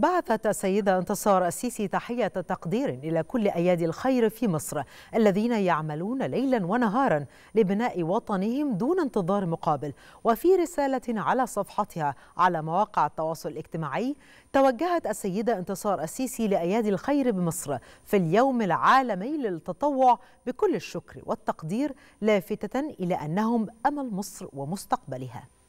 بعثت السيدة انتصار السيسي تحية تقدير إلى كل أيادي الخير في مصر الذين يعملون ليلا ونهارا لبناء وطنهم دون انتظار مقابل وفي رسالة على صفحتها على مواقع التواصل الاجتماعي توجهت السيدة انتصار السيسي لأيادي الخير بمصر في اليوم العالمي للتطوع بكل الشكر والتقدير لافتة إلى أنهم أمل مصر ومستقبلها